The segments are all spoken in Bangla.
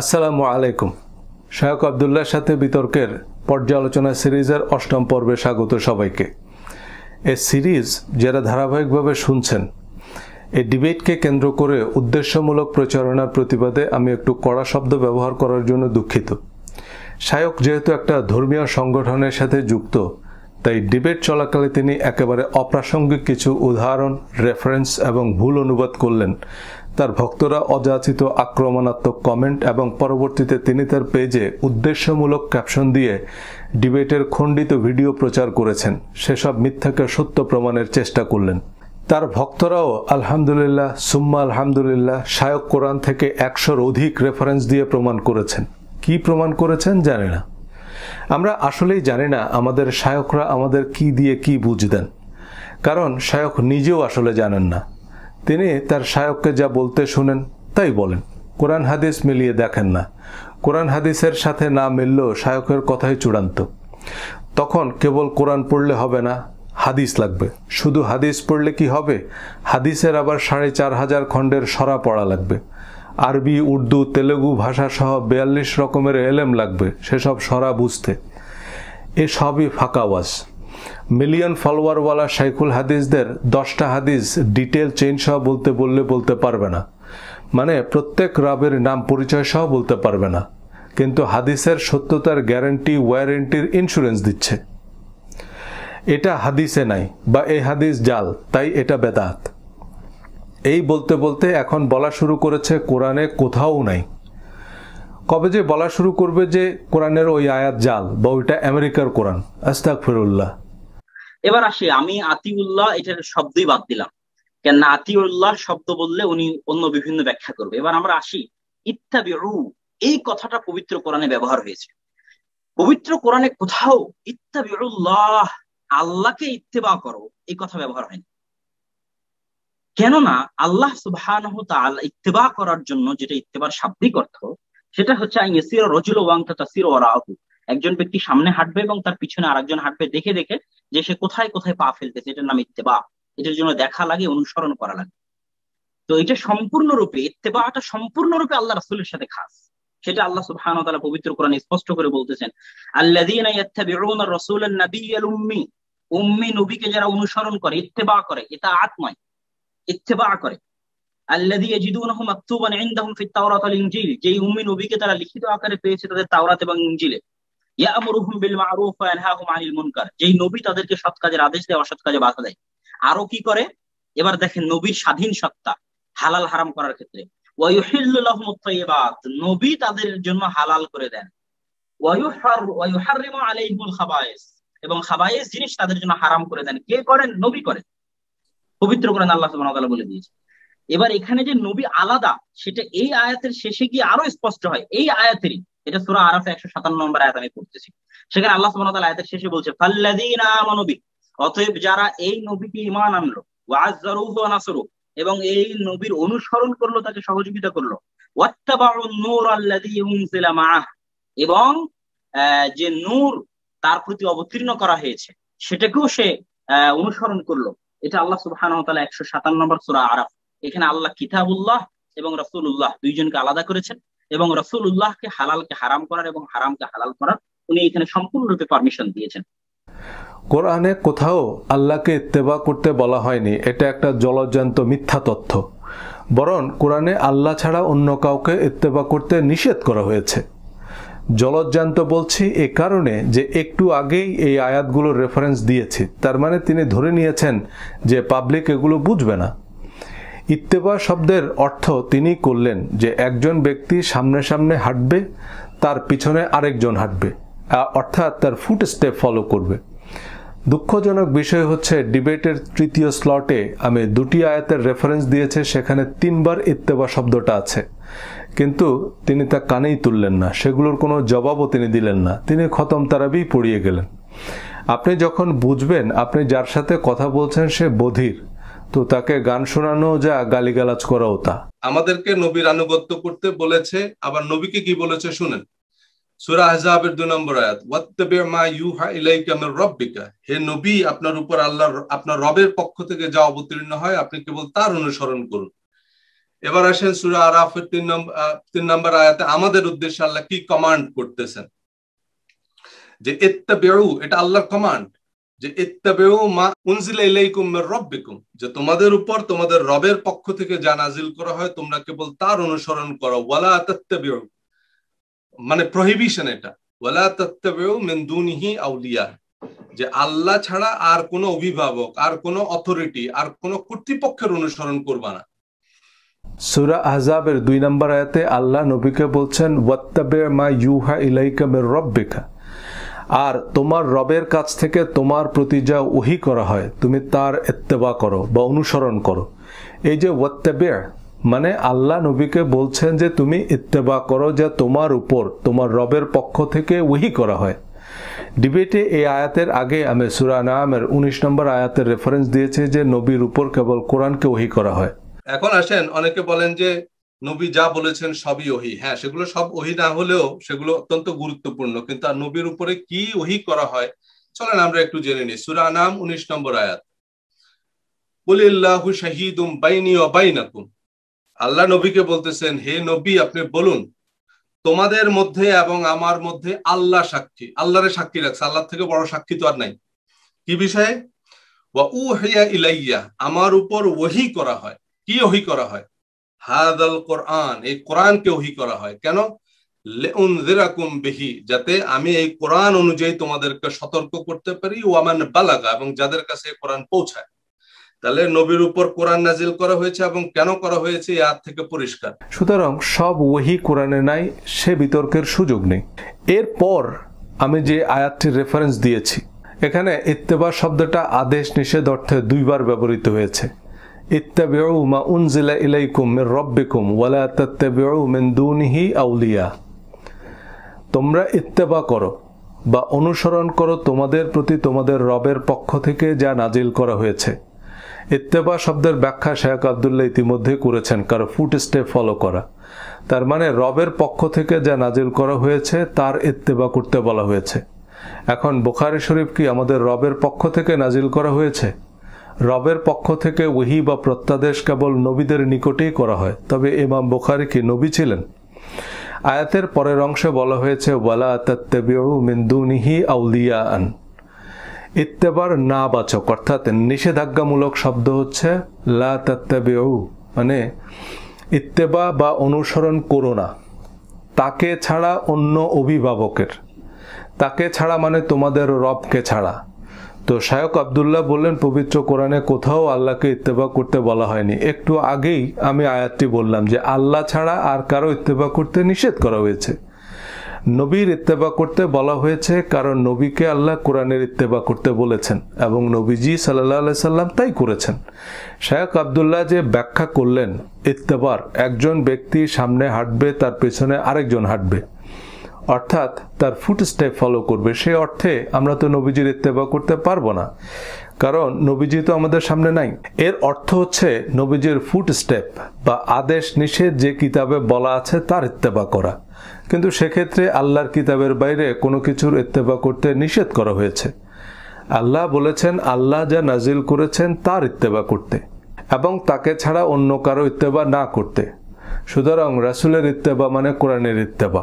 আসসালামু আলাইকুম শাহক আবদুল্লার সাথে বিতর্কের পর্যালোচনা সিরিজের অষ্টম পর্বে স্বাগত সবাইকে এ সিরিজ যারা ধারাবাহিকভাবে শুনছেন এই ডিবেটকে কেন্দ্র করে উদ্দেশ্যমূলক প্রচারণার প্রতিবাদে আমি একটু কড়া শব্দ ব্যবহার করার জন্য দুঃখিত শায়ক যেহেতু একটা ধর্মীয় সংগঠনের সাথে যুক্ত তাই ডিবেট চলাকালে তিনি একেবারে অপ্রাসঙ্গিক কিছু উদাহরণ রেফারেন্স এবং ভুল অনুবাদ করলেন তার ভক্তরা অযাচিত আক্রমণাত্মক কমেন্ট এবং পরবর্তীতে তিনি তার পেজে উদ্দেশ্যমূলক ক্যাপশন দিয়ে ডিবেটের খণ্ডিত ভিডিও প্রচার করেছেন সেসব মিথ্যাকে সত্য প্রমাণের চেষ্টা করলেন তার ভক্তরাও আলহামদুলিল্লাহ সুম্মা আলহামদুলিল্লাহ শায়ক কোরআন থেকে একশোর অধিক রেফারেন্স দিয়ে প্রমাণ করেছেন কি প্রমাণ করেছেন জানে না আমরা আসলেই জানি না আমাদের শায়করা আমাদের কি দিয়ে কি বুঝতেন দেন কারণ শায়ক নিজেও আসলে জানেন না তিনি তার শায়ককে যা বলতে শুনেন তাই বলেন কোরআন হাদিস মিলিয়ে দেখেন না কোরআন হাদিসের সাথে না মিললেও শায়কের কথাই চূড়ান্ত তখন কেবল কোরআন পড়লে হবে না হাদিস লাগবে শুধু হাদিস পড়লে কি হবে হাদিসের আবার সাড়ে চার হাজার খণ্ডের সরা পড়া লাগবে আরবি উর্দু তেলেগু ভাষাসহ বিয়াল্লিশ রকমের এলেম লাগবে সেসব সরা বুঝতে এসবই ফাঁকাওয়াজ মিলিয়ন ফলোয়ারওয়ালা শাইখুল হাদিসদের দশটা হাদিস ডিটেল চেঞ্জ সহ বলতে বললে বলতে পারবে না মানে প্রত্যেক রাবের নাম পরিচয় সহ বলতে পারবে না কিন্তু হাদিসের সত্যতার গ্যারেন্টি ওয়ারেন্টির ইন্স্যুরেন্স দিচ্ছে এটা হাদিসে নাই বা এ হাদিস জাল তাই এটা বেদাত এই বলতে বলতে এখন বলা শুরু করেছে কোরআনে কোথাও নাই কবে যে বলা শুরু করবে যে কোরআনের ওই আয়াত জাল বা ওইটা আমেরিকার কোরআন আস্তাক ফিরুল্লাহ এবার আসি আমি আতিউল্লাহ এটার শব্দই বাদ দিলাম কেন আতিউল্লাহ শব্দ বললে উনি অন্য বিভিন্ন ব্যাখ্যা করবে এবার আমরা আসি ইত্যাবি রু এই কথাটা পবিত্র কোরআনে ব্যবহার হয়েছে পবিত্র কোরআনে কোথাও ইত্যাবি আল্লাহকে ইত্তেবা করো এই কথা ব্যবহার হয়নি কেননা আল্লাহ সুবহান ইত্তেবা করার জন্য যেটা ইত্তেবার শাব্দিক অর্থ সেটা হচ্ছে রজুল ওয়াংতা তাসির ওরাহু একজন ব্যক্তি সামনে হাঁটবে এবং তার পিছনে আরেকজন হাঁটবে দেখে দেখে যে সে কোথায় কোথায় পা ফেলতেছে এটার নাম ইত্তেবা এটার জন্য দেখা লাগে অনুসরণ করা লাগে তো এটা সম্পূর্ণরূপে ইত্তেবাটা সম্পূর্ণরূপে আল্লাহ রাসুলের সাথে খাস সেটা আল্লাহ সুবহান তাআলা পবিত্র কোরআনে স্পষ্ট করে বলতেছেন আল্লাযীনা ইয়াত্তাবিউনা রাসূলান নাবিয়্যাল উম্মি উম্মি নবীকে যারা অনুসরণ করে ইত্তেবা করে এটা আত্মায় ইত্তেবা করে আল্লাদি ইয়াজিদুনহু মাকতুবান ইনদাহুম ফিত তাওরাত ওয়াল ইনজিল যেই উম্মি নবীকে তারা লিখিত আকারে পেয়েছে তাদের তাওরাত এবং ইনজিলে ইয়ামুরুহুম বিল মারুফ ওয়া ইয়ানহাহুম আনিল মুনকার যেই নবী তাদেরকে সৎ কাজের আদেশ দেয় অসৎ কাজে বাধা দেয় আরো কি করে এবার দেখেন নবীর স্বাধীন সত্তা হালাল হারাম করার ক্ষেত্রে ওয়ায়ুহিল্লু লাহুম আত নবী তাদের জন্য হালাল করে দেন ওয়ায়ুহার ওয়ায়ুহাররিমু আলাইহিমুল খাবায়েস এবং খাবায়েস জিনিস তাদের জন্য হারাম করে দেন কে করেন নবী করেন পবিত্র করে আল্লাহ সুবাহ বলে দিয়েছে এবার এখানে যে নবী আলাদা সেটা এই আয়াতের শেষে গিয়ে আরো স্পষ্ট হয় এই আয়াতেরই এটা সুরা আরাফে একশো সাতান্ন নম্বর আয়াত আমি পড়তেছি সেখানে আল্লাহ সুবাহ আয়াতের শেষে বলছে ফাল্লাদিন আমানবী অতএব যারা এই নবীকে ইমান আনলো নাসরু এবং এই নবীর অনুসরণ করলো তাকে সহযোগিতা করলো এবং যে নূর তার প্রতি অবতীর্ণ করা হয়েছে সেটাকেও সে অনুসরণ করলো এটা আল্লাহ সুবহান একশো সাতান্ন নম্বর সুরা আরাফ এখানে আল্লাহ কিতাবুল্লাহ এবং রসুল উল্লাহ দুইজনকে আলাদা করেছেন এবং রসুল উল্লাহকে হালালকে হারাম করার এবং হারামকে হালাল করার উনি এখানে সম্পূর্ণরূপে পারমিশন দিয়েছেন কোরআনে কোথাও আল্লাহকে ইত্তেবা করতে বলা হয়নি এটা একটা জলজ্যান্ত মিথ্যা তথ্য বরং কোরআনে আল্লাহ ছাড়া অন্য কাউকে ইত্তেবা করতে নিষেধ করা হয়েছে জলজ্জান্ত বলছি এ কারণে যে একটু আগেই এই আয়াতগুলোর রেফারেন্স দিয়েছি তার মানে তিনি ধরে নিয়েছেন যে পাবলিক এগুলো বুঝবে না ইত্তেবা শব্দের অর্থ তিনি করলেন যে একজন ব্যক্তি সামনে সামনে হাঁটবে তার পিছনে আরেকজন হাঁটবে অর্থাৎ তার ফুট স্টেপ ফলো করবে দুঃখজনক বিষয় হচ্ছে ডিবেটের তৃতীয় স্লটে আমি দুটি আয়াতের রেফারেন্স দিয়েছে সেখানে তিনবার ইত্তেবা শব্দটা আছে কিন্তু তিনি তা কানেই তুললেন না সেগুলোর কোনো জবাবও তিনি দিলেন না তিনি খতম তারাবি পড়িয়ে গেলেন আপনি যখন বুঝবেন আপনি যার সাথে কথা বলছেন সে বধির তো তাকে গান শোনানো যা গালিগালাজ করাও তা আমাদেরকে নবীর আনুগত্য করতে বলেছে আবার নবীকে কি বলেছে শুনেন সুরা আহজাবের দুই নম্বর আয়াত ওয়াত্তাবি মা ইউহা ইলাইকা মির রাব্বিকা হে নবী আপনার উপর আল্লাহর আপনার রবের পক্ষ থেকে যা অবতীর্ণ হয় আপনি কেবল তার অনুসরণ করুন এবার আসেন সুরা আরাফের তিন নম্বর তিন নম্বর আয়াতে আমাদের উদ্দেশ্যে আল্লাহ কি কমান্ড করতেছেন যে এত্তা বেউ এটা আল্লাহর কমান্ড যে এত্তা বেউ মা উনজিলা ইলাইকুম মির রাব্বিকুম যে তোমাদের উপর তোমাদের রবের পক্ষ থেকে যা নাজিল করা হয় তোমরা কেবল তার অনুসরণ করো ওয়ালা বেউ মানে প্রহিবিশন এটা ওয়ালা তাত্তাবিউ বেউ মেন্দুনিহি আউলিয়া যে আল্লাহ ছাড়া আর কোনো অভিভাবক আর কোনো অথরিটি আর কোনো কর্তৃপক্ষের অনুসরণ করবা না সুরা আহজাবের দুই নম্বর আয়াতে আল্লাহ নবীকে বলছেন ওয়াত্তাবে মা ইউহা ইলাইকামের রব্বিকা আর তোমার রবের কাছ থেকে তোমার প্রতি যা ওহি করা হয় তুমি তার এত্তেবা করো বা অনুসরণ করো এই যে ওয়াত্তাবে মানে আল্লাহ নবীকে বলছেন যে তুমি ইত্তেবা করো যা তোমার উপর তোমার রবের পক্ষ থেকে ওহি করা হয় ডিবেটে এই আয়াতের আগে আমি সুরা নামের উনিশ নম্বর আয়াতের রেফারেন্স দিয়েছি যে নবীর উপর কেবল কোরআনকে ওহি করা হয় এখন আসেন অনেকে বলেন যে নবী যা বলেছেন সবই ওহি হ্যাঁ সেগুলো সব ওহি না হলেও সেগুলো অত্যন্ত গুরুত্বপূর্ণ কিন্তু আর নবীর উপরে কি ওহি করা হয় চলেন আমরা একটু জেনে নিই সুরা নাম উনিশ নম্বর আয়াত বলিল্লাহু শাহিদুম বাইনি অবাইনাকুম আল্লাহ নবীকে বলতেছেন হে নবী আপনি বলুন তোমাদের মধ্যে এবং আমার মধ্যে আল্লাহ সাক্ষী আল্লাহরে সাক্ষী রাখছে আল্লাহ থেকে বড় সাক্ষী তো আর নাই কি বিষয়ে ইলাইয়া আমার উপর ওহি করা হয় কি ওহি করা হয় হাদাল কোরআন এই কোরআনকে ওহি করা হয় কেন বিহি যাতে আমি এই কোরআন অনুযায়ী তোমাদেরকে সতর্ক করতে পারি ও আমার বালাগা এবং যাদের কাছে কোরআন পৌঁছায় তাহলে নবীর উপর কোরআন নাজিল করা হয়েছে এবং কেন করা হয়েছে আর থেকে পরিষ্কার সুতরাং সব ওহি কোরআনে নাই সে বিতর্কের সুযোগ নেই এরপর আমি যে আয়াতটির রেফারেন্স দিয়েছি এখানে ইত্তেবা শব্দটা আদেশ নিষেধ অর্থে দুইবার ব্যবহৃত হয়েছে ইত্তাবিউ মা উনজিলা ইলাইকুম মির রব্বিকুম ওয়ালা তাত্তাবিউ মিন দুনিহি আউলিয়া তোমরা ইত্তেবা করো বা অনুসরণ করো তোমাদের প্রতি তোমাদের রবের পক্ষ থেকে যা নাজিল করা হয়েছে ইত্তেবা শব্দের ব্যাখ্যা শেখ আবদুল্লাহ ইতিমধ্যে করেছেন কারো ফুট স্টেপ ফলো করা তার মানে রবের পক্ষ থেকে যা নাজিল করা হয়েছে তার ইত্তেবা করতে বলা হয়েছে এখন বোখারি শরীফ কি আমাদের রবের পক্ষ থেকে নাজিল করা হয়েছে রবের পক্ষ থেকে ওহি বা প্রত্যাদেশ কেবল নবীদের নিকটেই করা হয় তবে ইমাম বোখারি কি নবী ছিলেন আয়াতের পরের অংশে বলা হয়েছে ওয়ালা তত্তেবিউ মিন্দুনিহি আউলিয়া আন ইত্তেবার না বাচক অর্থাৎ নিষেধাজ্ঞামূলক শব্দ হচ্ছে লা তত্তেবিউ মানে ইত্তেবা বা অনুসরণ করো না তাকে ছাড়া অন্য অভিভাবকের তাকে ছাড়া মানে তোমাদের রবকে ছাড়া তো শায়ক আবদুল্লাহ বললেন পবিত্র কোরআনে কোথাও আল্লাহকে ইত্তেবা করতে বলা হয়নি একটু আগেই আমি আয়াতটি বললাম যে আল্লাহ ছাড়া আর কারো ইত্তেবা করতে নিষেধ করা হয়েছে নবীর ইত্তেবা করতে বলা হয়েছে কারণ নবীকে আল্লাহ কোরআনের ইত্তেবা করতে বলেছেন এবং নবীজি সাল্লাহ সাল্লাম তাই করেছেন শায়ক আবদুল্লাহ যে ব্যাখ্যা করলেন ইত্তেবার একজন ব্যক্তি সামনে হাঁটবে তার পেছনে আরেকজন হাঁটবে অর্থাৎ তার ফুট স্টেপ ফলো করবে সে অর্থে আমরা তো নবীজির ইত্তেবা করতে পারবো না কারণ নবীজি তো আমাদের সামনে নাই এর অর্থ হচ্ছে নবীজির ফুট স্টেপ বা আদেশ নিষেধ যে কিতাবে বলা আছে তার ইত্তেবা করা কিন্তু সেক্ষেত্রে আল্লাহর কিতাবের বাইরে কোনো কিছুর ইত্তেবা করতে নিষেধ করা হয়েছে আল্লাহ বলেছেন আল্লাহ যা নাজিল করেছেন তার ইত্তেবা করতে এবং তাকে ছাড়া অন্য কারো ইত্তেবা না করতে সুতরাং রাসুলের ইত্তেবা মানে কোরআনের ইত্তেবা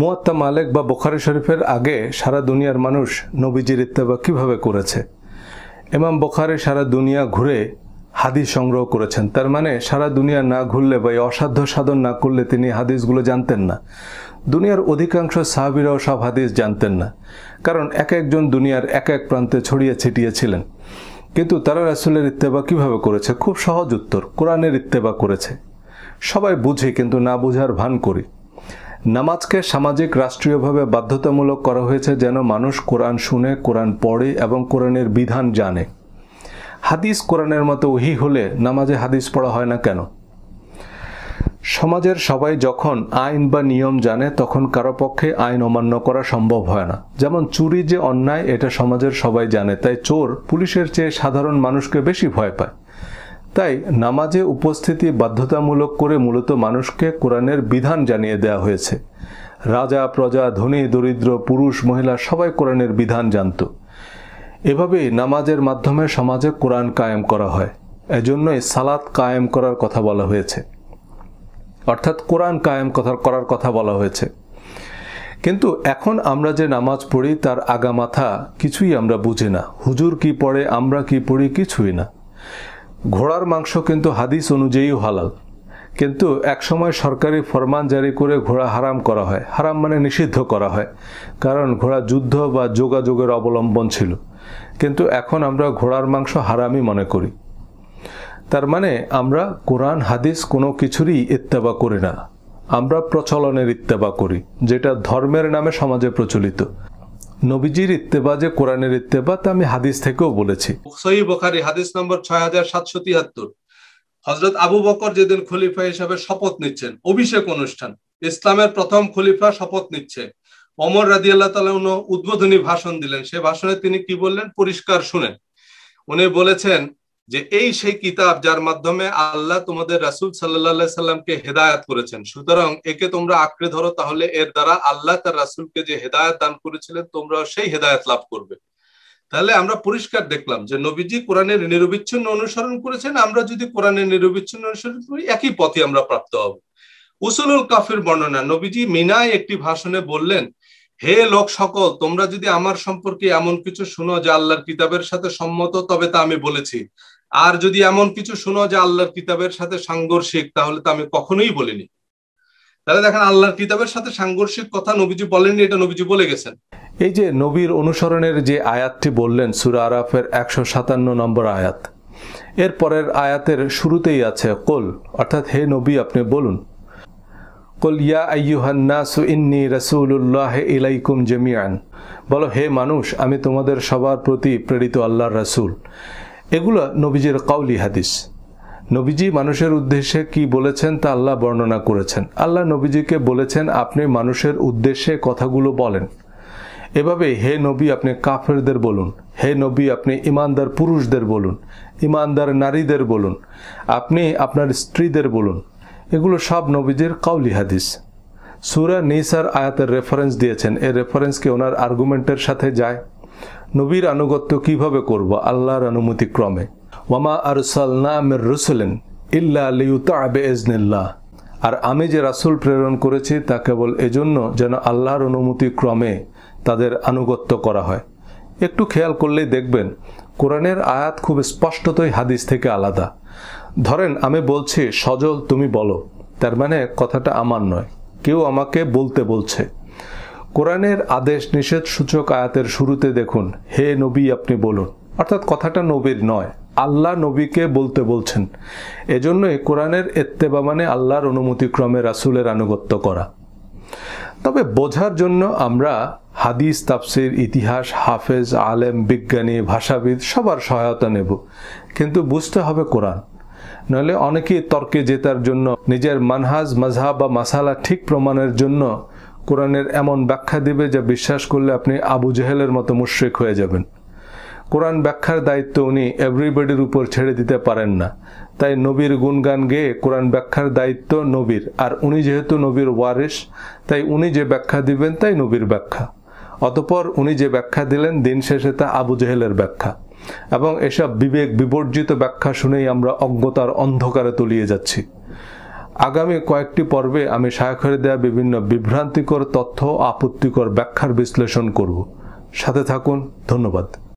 মুয়াত্তা মালেক বা বোখারি শরীফের আগে সারা দুনিয়ার মানুষ নবীজির ইত্তেবা কীভাবে করেছে এমাম বোখারে সারা দুনিয়া ঘুরে হাদিস সংগ্রহ করেছেন তার মানে সারা দুনিয়া না ঘুরলে বা অসাধ্য সাধন না করলে তিনি হাদিসগুলো জানতেন না দুনিয়ার অধিকাংশ সাহাবিরাও সব হাদিস জানতেন না কারণ এক একজন দুনিয়ার এক এক প্রান্তে ছড়িয়ে ছিটিয়েছিলেন কিন্তু তারা রাসুলের ইত্তেবা কিভাবে করেছে খুব সহজ উত্তর কোরআনের ইত্তেবা করেছে সবাই বুঝি কিন্তু না বুঝার ভান করি নামাজকে সামাজিক রাষ্ট্রীয়ভাবে বাধ্যতামূলক করা হয়েছে যেন মানুষ কোরআন শুনে কোরআন পড়ে এবং কোরআনের বিধান জানে হাদিস কোরআনের মতো উহি হলে নামাজে হাদিস পড়া হয় না কেন সমাজের সবাই যখন আইন বা নিয়ম জানে তখন কারো পক্ষে আইন অমান্য করা সম্ভব হয় না যেমন চুরি যে অন্যায় এটা সমাজের সবাই জানে তাই চোর পুলিশের চেয়ে সাধারণ মানুষকে বেশি ভয় পায় তাই নামাজে উপস্থিতি বাধ্যতামূলক করে মূলত মানুষকে কোরআনের বিধান জানিয়ে দেওয়া হয়েছে রাজা প্রজা ধনী দরিদ্র পুরুষ মহিলা সবাই কোরআনের বিধান জানত এভাবেই নামাজের মাধ্যমে সমাজে কোরআন কায়েম করা হয় এজন্যই সালাত কায়েম করার কথা বলা হয়েছে অর্থাৎ কোরআন কায়েম কথা করার কথা বলা হয়েছে কিন্তু এখন আমরা যে নামাজ পড়ি তার আগামাথা কিছুই আমরা বুঝি না হুজুর কি পড়ে আমরা কি পড়ি কিছুই না ঘোড়ার মাংস কিন্তু হাদিস অনুযায়ীও হালাল কিন্তু একসময় সরকারি ফরমান জারি করে ঘোড়া হারাম করা হয় হারাম মানে নিষিদ্ধ করা হয় কারণ ঘোড়া যুদ্ধ বা যোগাযোগের অবলম্বন ছিল কিন্তু এখন আমরা ঘোড়ার মাংস হারামই মনে করি তার মানে আমরা কোরআন হাদিস কোনো কিছুরই ইত্তেবা করি না আমরা প্রচলনের ইত্তেবা করি যেটা ধর্মের নামে সমাজে প্রচলিত নবীজির ইত্তেবা যে কোরআনের ইত্তেবা তা আমি হাদিস থেকেও বলেছি সহি বোখারি হাদিস নম্বর ছয় হাজার সাতশো তিয়াত্তর হজরত আবু বকর যেদিন খলিফা হিসাবে শপথ নিচ্ছেন অভিষেক অনুষ্ঠান ইসলামের প্রথম খলিফা শপথ নিচ্ছে অমর রাজি আল্লাহ তালা উদ্বোধনী ভাষণ দিলেন সে ভাষণে তিনি কি বললেন পরিষ্কার শুনেন উনি বলেছেন যে এই সেই কিতাব যার মাধ্যমে আল্লাহ তোমাদের রাসুল সাল্লাহ সাল্লামকে হেদায়াত করেছেন সুতরাং একে তোমরা আঁকড়ে ধরো তাহলে এর দ্বারা আল্লাহ তার রাসুলকে যে হেদায়ত দান করেছিলেন তোমরা সেই হেদায়ত লাভ করবে তাহলে আমরা পরিষ্কার দেখলাম যে নবীজি কোরআনের নিরবিচ্ছিন্ন অনুসরণ করেছেন আমরা যদি কোরআনের নিরবিচ্ছিন্ন অনুসরণ করি একই পথে আমরা প্রাপ্ত হব উসুলুল কাফির বর্ণনা নবীজি মিনায় একটি ভাষণে বললেন হে লোক সকল তোমরা যদি আমার সম্পর্কে এমন কিছু শুনো যা আল্লাহর কিতাবের সাথে সম্মত তবে তা আমি বলেছি আর যদি এমন কিছু শুনো যা আল্লাহর কিতাবের সাথে সাংঘর্ষিক তাহলে তা আমি কখনোই বলিনি তাহলে দেখেন আল্লাহর কিতাবের সাথে সাংঘর্ষিক কথা নবীজি বলেননি এটা নবীজি বলে গেছেন এই যে নবীর অনুসরণের যে আয়াতটি বললেন সুরা আরাফের একশো সাতান্ন নম্বর আয়াত এর পরের আয়াতের শুরুতেই আছে কোল অর্থাৎ হে নবী আপনি বলুন কল ইয়া আইয়ুহান্নাসু ইন্নি রসুল্লাহ ইলাইকুম জমিয়ান বলো হে মানুষ আমি তোমাদের সবার প্রতি প্রেরিত আল্লাহর রাসুল এগুলো নবীজির কাউলি হাদিস নবীজি মানুষের উদ্দেশ্যে কি বলেছেন তা আল্লাহ বর্ণনা করেছেন আল্লাহ নবীজিকে বলেছেন আপনি মানুষের উদ্দেশ্যে কথাগুলো বলেন এভাবে হে নবী আপনি কাফেরদের বলুন হে নবী আপনি ইমানদার পুরুষদের বলুন ইমানদার নারীদের বলুন আপনি আপনার স্ত্রীদের বলুন এগুলো সব নবীজির কাউলি হাদিস সুরা নিসার আয়াতের রেফারেন্স দিয়েছেন এর রেফারেন্স কি ওনার আর্গুমেন্টের সাথে যায় নবীর আনুগত্য কিভাবে করব আল্লাহর অনুমতি ক্রমে ওয়ামা আর আমের রসুলেন ইল্লা লিউতা আবে ইজনিল্লাহ আর আমি যে রাসুল প্রেরণ করেছি তা কেবল এজন্য যেন আল্লাহর অনুমতি ক্রমে তাদের আনুগত্য করা হয় একটু খেয়াল করলেই দেখবেন কোরআনের আয়াত খুব স্পষ্টতই হাদিস থেকে আলাদা ধরেন আমি বলছি সজল তুমি বলো তার মানে কথাটা আমার নয় কেউ আমাকে বলতে বলছে কোরআনের আদেশ নিষেধ সূচক আয়াতের শুরুতে দেখুন হে নবী আপনি বলুন অর্থাৎ কথাটা নবীর নয় আল্লাহ নবীকে বলতে বলছেন এজন্যই কোরআনের এত্তেবা মানে আল্লাহর অনুমতিক্রমে রাসুলের আনুগত্য করা তবে বোঝার জন্য আমরা হাদিস তাফসির ইতিহাস হাফেজ আলেম বিজ্ঞানী ভাষাবিদ সবার সহায়তা নেব কিন্তু বুঝতে হবে কোরআন নইলে অনেকেই তর্কে জেতার জন্য নিজের মানহাজ মাঝহা বা মাসালা ঠিক প্রমাণের জন্য কোরআনের এমন ব্যাখ্যা দিবে যা বিশ্বাস করলে আপনি আবু জেহেলের মতো মুশ্রিক হয়ে যাবেন কোরআন ব্যাখ্যার দায়িত্ব উনি এভরিবডির উপর ছেড়ে দিতে পারেন না তাই নবীর গুণগান গেয়ে কোরআন ব্যাখ্যার দায়িত্ব নবীর আর উনি যেহেতু নবীর ওয়ারেস তাই উনি যে ব্যাখ্যা দিবেন তাই নবীর ব্যাখ্যা অতপর উনি যে ব্যাখ্যা দিলেন দিন শেষে তা আবু জেহেলের ব্যাখ্যা এবং এসব বিবেক বিবর্জিত ব্যাখ্যা শুনেই আমরা অজ্ঞতার অন্ধকারে তলিয়ে যাচ্ছি আগামী কয়েকটি পর্বে আমি সায়খরে দেয়া বিভিন্ন বিভ্রান্তিকর তথ্য আপত্তিকর ব্যাখ্যার বিশ্লেষণ করব সাথে থাকুন ধন্যবাদ